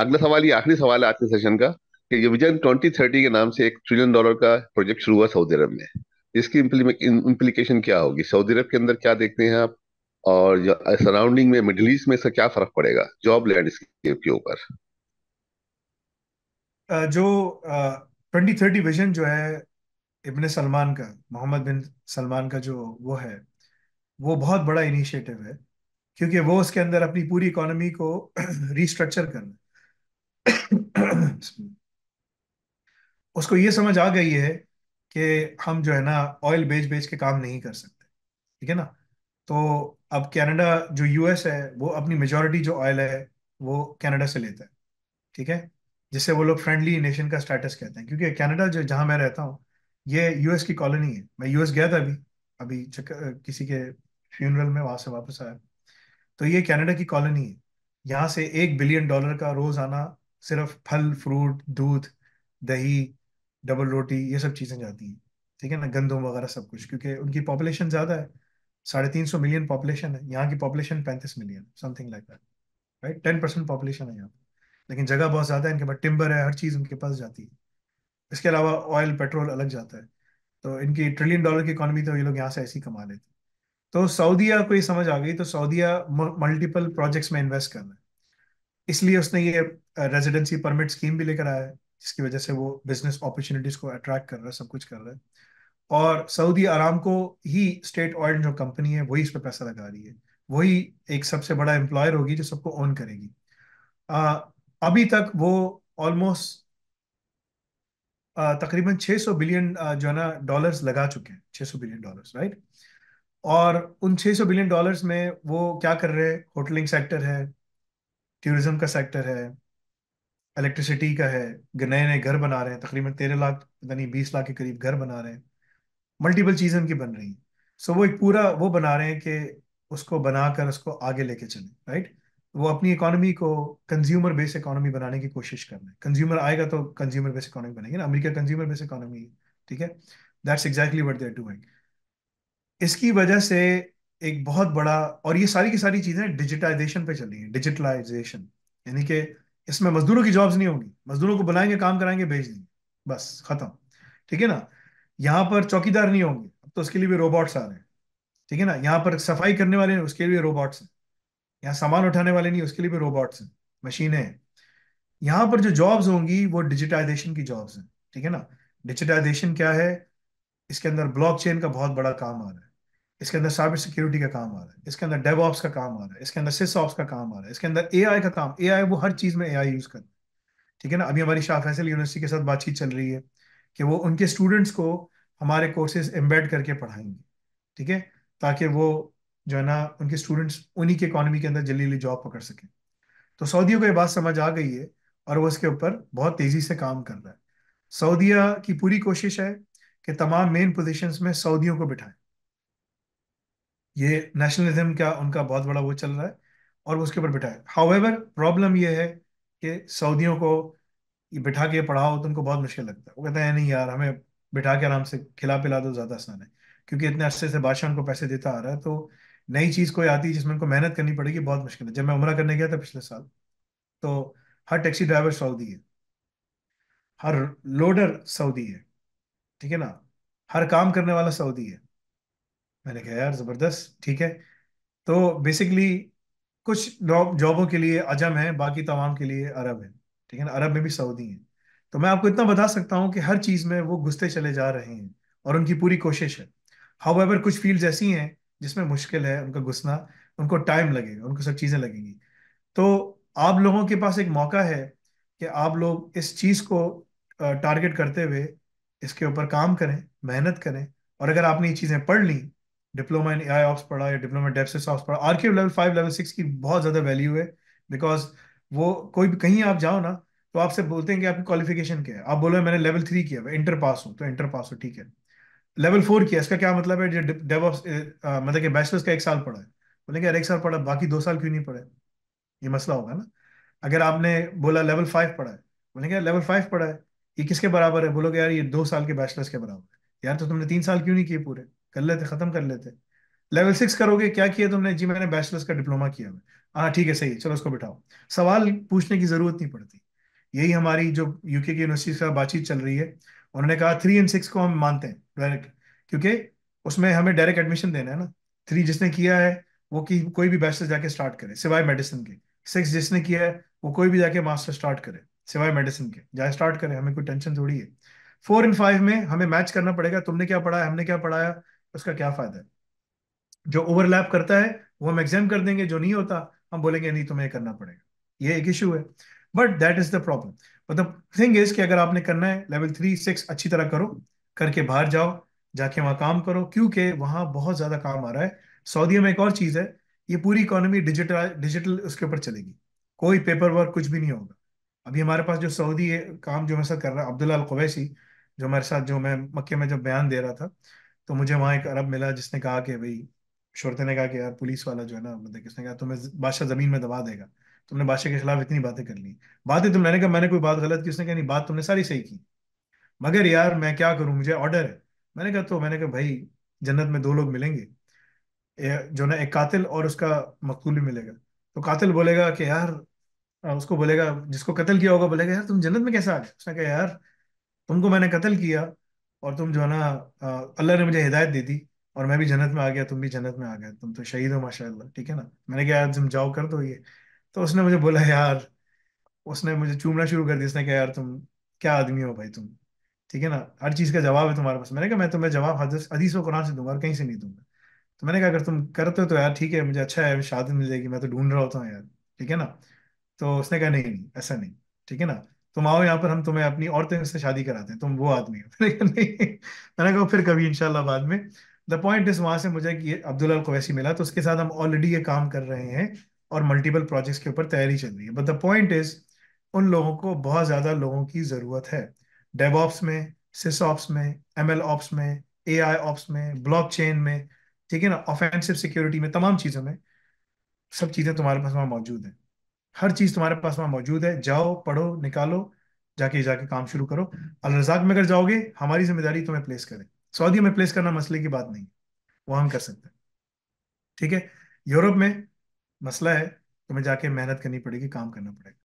अगला सवाल ये आखिरी सवाल है आज के सेशन का कि ये विजन 2030 के नाम से एक ट्रिलियन डॉलर का प्रोजेक्ट शुरू हुआ सऊदी अरब में इसकी इम्प्लीकेशन क्या होगी सऊदी अरब के अंदर क्या देखते हैं आप और सराउंडिंग में मिडिल ईस्ट में इसका क्या फर्क पड़ेगा जॉब लैंडस्केप के ऊपर जो ट्वेंटी थर्टी विजन जो है इबन सलमान का मोहम्मद बिन सलमान का जो वो है वो बहुत बड़ा इनिशिएटिव है क्योंकि वो उसके अंदर अपनी पूरी इकोनॉमी को रिस्ट्रक्चर करना उसको ये समझ आ गई है कि हम जो है ना ऑयल बेच बेच के काम नहीं कर सकते ठीक है ना तो अब कनाडा जो यूएस है वो अपनी मेजोरिटी जो ऑयल है वो कनाडा से लेता है ठीक है जिसे वो लोग फ्रेंडली नेशन का स्टेटस कहते हैं क्योंकि कनाडा जो जहां मैं रहता हूँ ये यूएस की कॉलोनी है मैं यूएस गया था अभी अभी किसी के फ्यूनरल में वहां से वापस आया तो ये कनाडा की कॉलोनी है यहाँ से एक बिलियन डॉलर का रोज आना सिर्फ फल फ्रूट दूध दही डबल रोटी ये सब चीज़ें जाती हैं ठीक है ना गंदम वगैरह सब कुछ क्योंकि उनकी पॉपुलेशन ज़्यादा है साढ़े तीन सौ मिलियन पॉपुलेशन है यहाँ की पॉपुलेशन पैंतीस million something like that right ten percent population है यहाँ लेकिन जगह बहुत ज़्यादा है इनके पास टिम्बर है हर चीज़ उनके पास जाती है इसके अलावा ऑयल पेट्रोल अलग जाता है तो इनकी ट्रिलियन डॉलर की इकोनॉमी तो ये लोग यहाँ से ऐसे ही कमा लेते तो सऊदीया को ये समझ आ गई तो सऊदीया मल्टीपल प्रोजेक्ट्स में इन्वेस्ट करना है इसलिए उसने ये रेजिडेंसी परमिट स्कीम भी लेकर आया है जिसकी वजह से वो बिजनेस अपॉर्चुनिटीज को अट्रैक्ट कर रहा है सब कुछ कर रहा है और सऊदी आराम को ही स्टेट ऑयल जो कंपनी है वही इस पर पैसा लगा रही है वही एक सबसे बड़ा एम्प्लॉयर होगी जो सबको ओन करेगी आ, अभी तक वो ऑलमोस्ट तकरीबन 600 बिलियन जो है ना डॉलर्स लगा चुके हैं 600 बिलियन डॉलर्स राइट और उन 600 बिलियन डॉलर्स में वो क्या कर रहे हैं होटलिंग सेक्टर है टूरिज्म का सेक्टर है इलेक्ट्रिसिटी का है नए नए घर बना रहे हैं तकरीबन तेरह लाख यानी बीस लाख के करीब घर बना रहे हैं मल्टीपल चीज़ें उनकी बन रही हैं सो so, वो एक पूरा वो बना रहे हैं कि उसको बनाकर उसको आगे लेके चले राइट वो अपनी इकोनॉमी को कंज्यूमर बेस इकोनॉमी बनाने की कोशिश कर रहे हैं कंज्यूमर आएगा तो कंज्यूमर बेस इकोनॉमी बनेगी ना अमेरिका कंज्यूमर बेस इकोनॉमी ठीक है that's exactly what they're doing इसकी वजह से एक बहुत बड़ा और ये सारी की सारी चीजें डिजिटाइजेशन पे चली हैं डिजिटलाइजेशन यानी कि इसमें मजदूरों की जॉब्स नहीं होंगी मजदूरों को बुलाएंगे काम कराएंगे भेज देंगे बस खत्म ठीक है ना यहाँ पर चौकीदार नहीं होंगे अब तो उसके लिए भी रोबोट्स आ रहे हैं ठीक है ना यहाँ पर सफाई करने वाले उसके लिए रोबोट्स हैं यहाँ सामान उठाने वाले नहीं उसके लिए भी रोबोट्स हैं मशीनें हैं यहाँ पर जो जॉब्स होंगी वो डिजिटाइजेशन की जॉब्स हैं ठीक है ना डिजिटाइजेशन क्या है इसके अंदर ब्लॉकचेन का बहुत बड़ा काम आ रहा है इसके अंदर साइबर सिक्योरिटी का काम आ रहा है इसके अंदर डेव का काम आ रहा है इसके अंदर सिस ऑप्स का काम आ रहा है इसके अंदर ए का काम ए वो हर चीज़ में ए यूज़ कर ठीक है ना अभी हमारी शाह फैसल यूनिवर्सिटी के साथ बातचीत चल रही है कि वो उनके स्टूडेंट्स को हमारे कोर्सेज एम्बेड करके पढ़ाएंगे ठीक है ताकि वो जो है ना उनके स्टूडेंट्स उन्हीं के इकोनॉमी के अंदर जल्दी जल्दी जॉब पकड़ सकें तो सऊदियों को ये बात समझ आ गई है और वो इसके ऊपर बहुत तेज़ी से काम कर रहा है सऊदिया की पूरी कोशिश है कि तमाम मेन पोजिशन में सऊदियों को बिठाएं ये नेशनलिज्म का उनका बहुत बड़ा वो चल रहा है और उसके ऊपर बिठाए हाउएवर प्रॉब्लम ये है कि सऊदियों को ये बिठा के पढ़ाओ तो उनको बहुत मुश्किल लगता है वो कहते हैं नहीं यार हमें बिठा के आराम से खिला पिला दो ज़्यादा आसान है क्योंकि इतने अच्छे से बादशाह उनको पैसे देता आ रहा है तो नई चीज़ कोई आती है जिसमें उनको मेहनत करनी पड़ेगी बहुत मुश्किल है जब मैं उम्र करने गया था पिछले साल तो हर टैक्सी ड्राइवर सऊदी है हर लोडर सऊदी है ठीक है ना हर काम करने वाला सऊदी है मैंने कहा यार ज़बरदस्त ठीक है तो बेसिकली कुछ जॉबों के लिए अजम है बाकी तमाम के लिए अरब है ठीक है ना अरब में भी सऊदी हैं तो मैं आपको इतना बता सकता हूँ कि हर चीज़ में वो घुसते चले जा रहे हैं और उनकी पूरी कोशिश है हाउ एवर कुछ फील्ड ऐसी हैं जिसमें मुश्किल है उनका घुसना उनको टाइम लगेगा उनको सब चीज़ें लगेंगी तो आप लोगों के पास एक मौका है कि आप लोग इस चीज़ को टारगेट करते हुए इसके ऊपर काम करें मेहनत करें और अगर आपने ये चीज़ें पढ़ ली डिप्लोमा इन ए ऑप्स पढ़ा या डिप्लोमा डेप्सिस ऑप्स पढ़ा Q level five level six की बहुत ज़्यादा वैल्यू है बिकॉज वो कोई भी कहीं आप जाओ ना तो आपसे बोलते हैं कि आपकी क्वालिफिकेशन क्या है आप बोलो मैंने लेवल थ्री किया है इंटर पास हूँ तो इंटर पास हो ठीक है लेवल फोर किया इसका क्या मतलब है डेव ऑफ मतलब कि बैचलर्स का एक साल पढ़ा है बोलेंगे अरे एक साल पढ़ा बाकी दो साल क्यों नहीं पढ़े ये मसला होगा ना अगर आपने बोला लेवल फाइव पढ़ा है बोलेंगे लेवल फाइव पढ़ा है ये किसके बराबर है बोलोगे यार ये दो साल के बैचलर्स के बराबर है यार तो तुमने तीन साल क्यों नहीं किए पूरे कर लेते खत्म कर लेते लेवल सिक्स करोगे क्या किया तुमने जी मैंने बैचलर्स का डिप्लोमा किया मैं हाँ ठीक है सही है चलो उसको बिठाओ सवाल पूछने की जरूरत नहीं पड़ती यही हमारी जो यूके की यूनिवर्सिटी का बातचीत चल रही है उन्होंने कहा थ्री एंड सिक्स को हम मानते हैं डायरेक्ट क्योंकि उसमें हमें डायरेक्ट एडमिशन देना है ना थ्री जिसने किया है वो कि कोई भी बैचलर जाके स्टार्ट करे सिवाय मेडिसिन के सिक्स जिसने किया है वो कोई भी जाके मास्टर स्टार्ट करे सिवाय मेडिसिन के जाए स्टार्ट करे हमें कोई टेंशन थोड़ी है फोर एंड फाइव में हमें मैच करना पड़ेगा तुमने क्या पढ़ाया हमने क्या पढ़ाया उसका क्या फायदा है जो ओवरलैप करता है वो हम एग्जाम कर देंगे जो नहीं होता हम बोलेंगे नहीं तुम्हें करना पड़ेगा ये एक इशू है but that is the problem मतलब थिंग इज कि अगर आपने करना है लेवल थ्री सिक्स अच्छी तरह करो करके बाहर जाओ जाके वहां काम करो क्योंकि वहां बहुत ज़्यादा काम आ रहा है सऊदी में एक और चीज़ है ये पूरी इकोनॉमी डिजिटल डिजिटल उसके ऊपर चलेगी कोई पेपर वर्क कुछ भी नहीं होगा अभी हमारे पास जो सऊदी काम जो मेरे साथ कर रहा है अब्दुल्ला अलकवैसी जो हमारे साथ जो मैं मक्के में जब बयान दे रहा था तो मुझे वहां एक अरब मिला जिसने कहा कि भाई शुरते ने कहा कि यार पुलिस वाला जो है ना मतलब किसने कहा तुम्हें बादशाह ज़मीन में दबा देगा तुमने बादशाह के खिलाफ इतनी बातें कर ली बातें तुम मैंने कहा मैंने कोई बात गलत की उसने कहा नहीं बात तुमने सारी सही की मगर यार मैं क्या करूं मुझे ऑर्डर है मैंने कहा तो मैंने कहा भाई जन्नत में दो लोग मिलेंगे जो ना एक कातिल और उसका मकतूल भी मिलेगा तो कातिल बोलेगा कि यार उसको बोलेगा जिसको कत्ल किया होगा बोलेगा यार तुम जन्नत में कैसे आ गए उसने कहा यार तुमको मैंने कत्ल किया और तुम जो है ना अल्लाह ने मुझे हिदायत दी थी और मैं भी जन्नत में आ गया तुम भी जन्नत में आ गए तुम तो शहीद हो माशाल्लाह ठीक है ना मैंने कहा यार तुम जाओ कर दो ये तो उसने मुझे बोला यार उसने मुझे चूमना शुरू कर दिया उसने कहा यार तुम क्या आदमी हो भाई तुम ठीक है ना हर चीज़ का जवाब है तुम्हारे पास मैंने कहा मैं तुम्हें जवाब अदीस व कुरान से दूंगा और कहीं से नहीं दूंगा तो मैंने कहा अगर तुम करते हो तो यार ठीक है मुझे अच्छा है शादी मिल जाएगी मैं तो ढूंढ रहा होता हूँ यार ठीक है ना तो उसने कहा नहीं नहीं ऐसा नहीं ठीक है ना तुम आओ यहाँ पर हम तुम्हें अपनी औरतें से शादी कराते हैं तुम वो आदमी हो मैंने कहा नहीं फिर कभी इनशाला बाद में द पॉइंट इज वहां से मुझे कि अब्दुल्ला अवैसी मिला तो उसके साथ हम ऑलरेडी ये काम कर रहे हैं और मल्टीपल प्रोजेक्ट्स के ऊपर तैयारी चल रही है बट द पॉइंट इज उन लोगों को बहुत ज़्यादा लोगों की ज़रूरत है ऑप्स में सिस ऑप्स में एम एल ऑप्स में ए आई ऑप्स में ब्लॉक चेन में ठीक है ना ऑफेंसिव सिक्योरिटी में तमाम चीज़ों में सब चीज़ें तुम्हारे पास वहां मौजूद हैं हर चीज तुम्हारे पास वहां मौजूद है जाओ पढ़ो निकालो जाके जाके काम शुरू करो अलरजाक में अगर जाओगे हमारी जिम्मेदारी तुम्हें प्लेस करें सऊदी में प्लेस करना मसले की बात नहीं वो हम कर सकते हैं ठीक है यूरोप में मसला है तुम्हें जाके मेहनत करनी पड़ेगी काम करना पड़ेगा